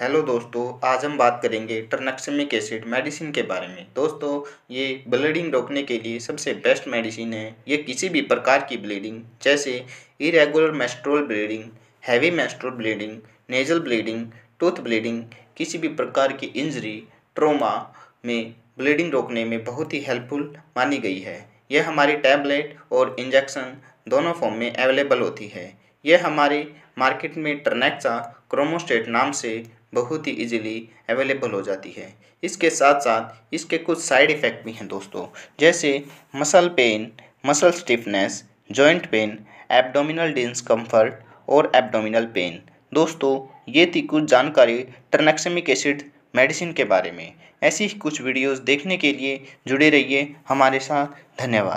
hello दोस्तों आज हम बात करेंगे टर्नक्समिक एसिड मेडिसिन के बारे में दोस्तों ये ब्लीडिंग रोकने के लिए सबसे बेस्ट मेडिसिन है ये किसी भी प्रकार की ब्लीडिंग जैसे irregular menstrual bleeding heavy menstrual bleeding nasal bleeding tooth bleeding किसी भी प्रकार की इंजरी ट्रोमा में ब्लीडिंग रोकने में बहुत ही हेल्पफुल मानी गई है यह हमारी टैबलेट और इंजेक्शन दोनों फॉर्म में अवेलेबल होती है यह हमारे मार्केट में टर्नेक्सा क्रोमोस्टेट नाम से बहुत ही इजीली अवेलेबल हो जाती है इसके साथ साथ इसके कुछ साइड इफ़ेक्ट भी हैं दोस्तों जैसे muscle pain muscle stiffness joint pain abdominal discomfort और एब्डोमिनल पेन दोस्तों ये थी कुछ जानकारी ट्रनक्समिक एसिड मेडिसिन के बारे में ऐसी ही कुछ वीडियोस देखने के लिए जुड़े रहिए हमारे साथ धन्यवाद